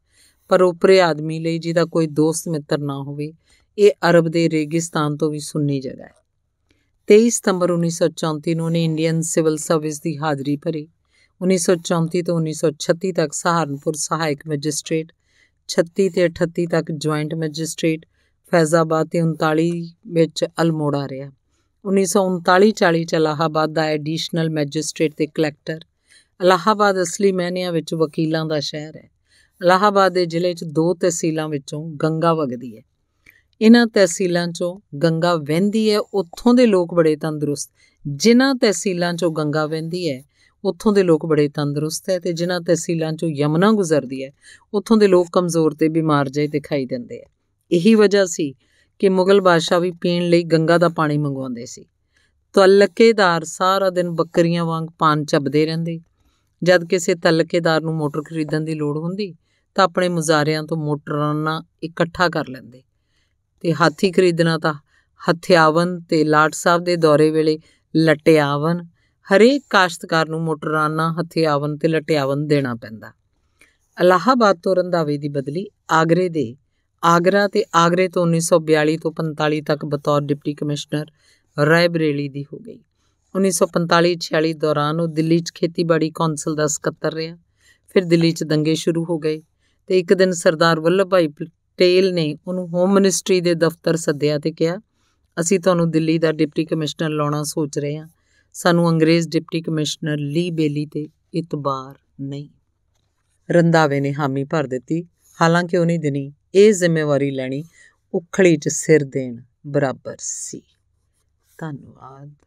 S1: ਪਰ ਉਪਰੇ ਆਦਮੀ ਲਈ ਜਿਹਦਾ ਕੋਈ ਦੋਸਤ ਮਿੱਤਰ ਨਾ ਹੋਵੇ ਇਹ ਅਰਬ ਦੇ ਰੇਗਿਸਤਾਨ ਤੋਂ ਵੀ ਸੁੰਨੀ ਜਗ੍ਹਾ ਹੈ 23 ਸਤੰਬਰ 1934 ਨੂੰ ਨੇ ਇੰਡੀਅਨ ਸਿਵਲ ਸਰਵਿਸ ਦੀ ਹਾਜ਼ਰੀ ਭਰੀ 1934 ਤੋਂ 1936 ਤੱਕ ਸਹਾਰਨਪੁਰ ਸਹਾਇਕ ਮੈਜਿਸਟ੍ਰੇਟ 36 ਤੇ 38 ਤੱਕ ਜੁਆਇੰਟ ਮੈਜਿਸਟ੍ਰੇਟ ਫੈਜ਼ਾਬਾਦ ਤੇ 39 ਵਿੱਚ ਅਲਮੋੜਾ ਰਿਹਾ 1939-40 ਚ ਦਾ ਐਡੀਸ਼ਨਲ ਮੈਜਿਸਟ੍ਰੇਟ ਤੇ ਕਲੈਕਟਰ ਅਲਾਹਾਬਾਦ ਅਸਲੀ ਮਹਿਨਿਆਂ ਵਿੱਚ ਵਕੀਲਾਂ ਦਾ ਸ਼ਹਿਰ ਹੈ ਅਲਾਹਾਬਾਦ ਦੇ ਜ਼ਿਲ੍ਹੇ 'ਚ ਦੋ ਤਹਿਸੀਲਾਂ ਵਿੱਚੋਂ ਗੰਗਾ ਵਗਦੀ ਹੈ ਇਹਨਾਂ ਤਹਿਸੀਲਾਂ 'ਚੋਂ ਗੰਗਾ ਵਹਿੰਦੀ ਹੈ ਉੱਥੋਂ ਦੇ ਲੋਕ ਬੜੇ ਤੰਦਰੁਸਤ ਜਿਨ੍ਹਾਂ ਤਹਿਸੀਲਾਂ 'ਚੋਂ ਗੰਗਾ ਵਹਿੰਦੀ ਹੈ ਉੱਥੋਂ ਦੇ ਲੋਕ ਬੜੇ ਤੰਦਰੁਸਤ ਹੈ ਤੇ ਜਿਨ੍ਹਾਂ ਤਹਿਸੀਲਾਂ ਚੋਂ ਯਮਨਾ ਗੁਜ਼ਰਦੀ ਹੈ ਉੱਥੋਂ ਦੇ ਲੋਕ ਕਮਜ਼ੋਰ ਤੇ ਬਿਮਾਰ ਜਿਹੇ ਦਿਖਾਈ ਦਿੰਦੇ ਆ ਇਹੀ ਵਜ੍ਹਾ ਸੀ ਕਿ ਮੁਗਲ ਬਾਦਸ਼ਾਹ ਵੀ ਪੀਣ ਲਈ ਗੰਗਾ ਦਾ ਪਾਣੀ ਮੰਗਵਾਉਂਦੇ ਸੀ ਤਲਕੇਦਾਰ ਸਾਰਾ ਦਿਨ ਬੱਕਰੀਆਂ ਵਾਂਗ ਪਾਨ ਚੱਬਦੇ ਰਹਿੰਦੇ ਜਦ ਕਿਸੇ ਤਲਕੇਦਾਰ ਨੂੰ ਮੋਟਰ ਖਰੀਦਣ ਦੀ ਲੋੜ ਹੁੰਦੀ ਤਾਂ ਆਪਣੇ ਮੁਜ਼ਾਰਿਆਂ ਤੋਂ ਮੋਟਰਾਂ ਇਕੱਠਾ ਕਰ ਲੈਂਦੇ ਤੇ ਹਾਥੀ ਖਰੀਦਣਾ ਤਾਂ ਹਥਿਆਵਨ ਤੇ ਲਾਟ ਸਾਹਿਬ ਦੇ ਦੌਰੇ ਵੇਲੇ ਲਟਿਆਵਨ ਹਰੇਕ ਕਾਸ਼ਤਕਾਰ ਨੂੰ ਮੋਟਰਾਨਾ ਹਥਿਆਵਨ ਤੇ ਲਟਿਆਵਨ ਦੇਣਾ ਪੈਂਦਾ ਅਲਾਹਾਬਾਦ ਤੋਂ ਰੰਧਾਵੇ ਦੀ ਬਦਲੀ ਆਗਰੇ ਦੇ ਆਗਰਾ ਤੇ ਆਗਰੇ ਤੋਂ 1942 ਤੋਂ 45 ਤੱਕ ਬਤੌਰ ਡਿਪਟੀ ਕਮਿਸ਼ਨਰ ਰਾਏਬਰੇਲੀ ਦੀ ਹੋ ਗਈ 1945-46 ਦੌਰਾਨ ਉਹ ਦਿੱਲੀ 'ਚ ਖੇਤੀਬਾੜੀ ਕੌਂਸਲ ਦਾ ਸਕੱਤਰ ਰਿਹਾ ਫਿਰ ਦਿੱਲੀ 'ਚ ਦੰਗੇ ਸ਼ੁਰੂ ਹੋ ਗਏ ਤੇ ਇੱਕ ਦਿਨ ਸਰਦਾਰ ਵੱਲਭ ਭਾਈ ਪਟੇਲ ਨੇ ਉਹਨੂੰ ਹੋਮ ਮਿਨਿਸਟਰੀ ਦੇ ਦਫ਼ਤਰ ਸੱਦਿਆ ਤੇ ਕਿਹਾ ਅਸੀਂ ਤੁਹਾਨੂੰ ਦਿੱਲੀ ਦਾ ਡਿਪਟੀ ਕਮਿਸ਼ਨਰ ਲਾਉਣਾ ਸੋਚ ਰਹੇ ਹਾਂ ਸਾਨੂੰ ਅੰਗਰੇਜ਼ ਡਿਪਟੀ ਕਮਿਸ਼ਨਰ ਲੀ ਬੇਲੀ ਤੇ ਇਤਬਾਰ ਨਹੀਂ ਰੰਦਾਵੇ ਨੇ ਹਾਮੀ ਭਰ ਦਿੱਤੀ ਹਾਲਾਂਕਿ ਉਹਨੇ ਦਿਨੀ ਇਹ ਜ਼ਿੰਮੇਵਾਰੀ ਲੈਣੀ ਉਖਲੀ 'ਚ ਸਿਰ ਦੇਣ ਬਰਾਬਰ ਸੀ ਧੰਨਵਾਦ